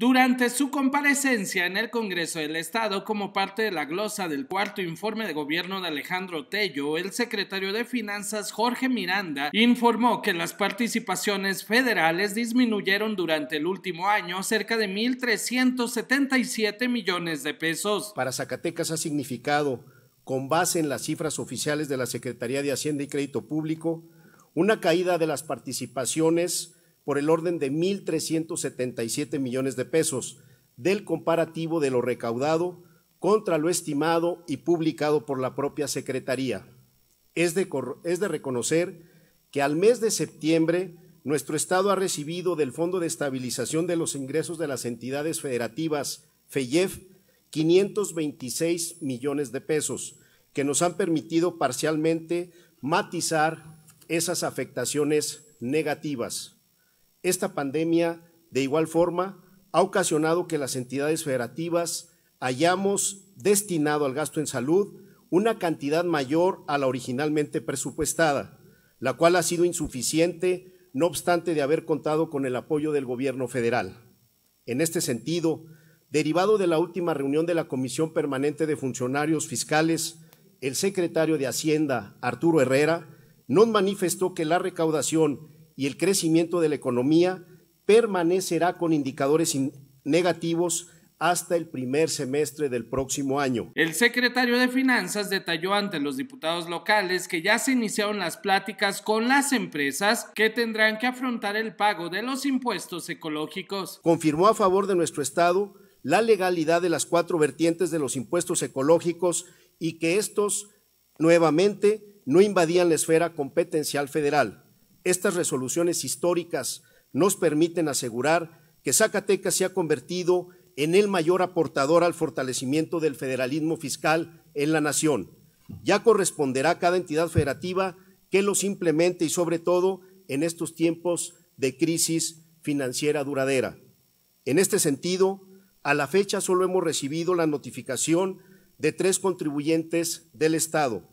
Durante su comparecencia en el Congreso del Estado como parte de la glosa del cuarto informe de gobierno de Alejandro Tello, el secretario de Finanzas Jorge Miranda informó que las participaciones federales disminuyeron durante el último año cerca de 1.377 millones de pesos. Para Zacatecas ha significado, con base en las cifras oficiales de la Secretaría de Hacienda y Crédito Público, una caída de las participaciones por el orden de 1.377 millones de pesos del comparativo de lo recaudado contra lo estimado y publicado por la propia Secretaría. Es de, reconocer que al mes de septiembre nuestro Estado ha recibido del Fondo de Estabilización de los Ingresos de las Entidades Federativas, FEYEF, 526 e millones de pesos, que nos han permitido parcialmente matizar esas afectaciones negativas. Esta pandemia, de igual forma, ha ocasionado que las entidades federativas hayamos destinado al gasto en salud una cantidad mayor a la originalmente presupuestada, la cual ha sido insuficiente no obstante de haber contado con el apoyo del gobierno federal. En este sentido, derivado de la última reunión de la Comisión Permanente de Funcionarios Fiscales, el secretario de Hacienda, Arturo Herrera, nos manifestó que la recaudación y el crecimiento de la economía permanecerá con indicadores negativos hasta el primer semestre del próximo año. El secretario de Finanzas detalló ante los diputados locales que ya se iniciaron las pláticas con las empresas que tendrán que afrontar el pago de los impuestos ecológicos. Confirmó a favor de nuestro Estado la legalidad de las cuatro vertientes de los impuestos ecológicos y que estos nuevamente no invadían la esfera competencial federal. Estas resoluciones históricas nos permiten asegurar que Zacatecas se ha convertido en el mayor aportador al fortalecimiento del federalismo fiscal en la nación. Ya corresponderá a cada entidad federativa que lo implemente y sobre todo en estos tiempos de crisis financiera duradera. En este sentido, a la fecha solo hemos recibido la notificación de tres contribuyentes del Estado.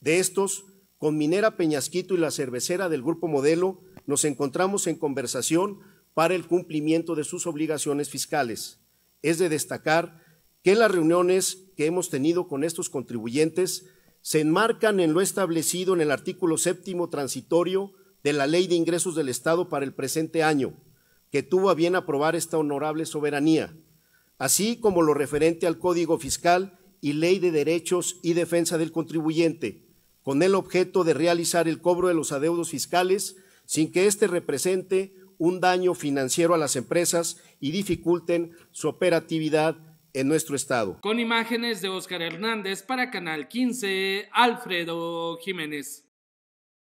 De estos, con Minera Peñasquito y la cervecera del Grupo Modelo nos encontramos en conversación para el cumplimiento de sus obligaciones fiscales. Es de destacar que las reuniones que hemos tenido con estos contribuyentes se enmarcan en lo establecido en el artículo séptimo transitorio de la Ley de Ingresos del Estado para el presente año, que tuvo a bien aprobar esta honorable soberanía, así como lo referente al Código Fiscal y Ley de Derechos y Defensa del Contribuyente, con el objeto de realizar el cobro de los adeudos fiscales sin que éste represente un daño financiero a las empresas y dificulten su operatividad en nuestro estado. Con imágenes de Óscar Hernández para Canal 15, Alfredo Jiménez.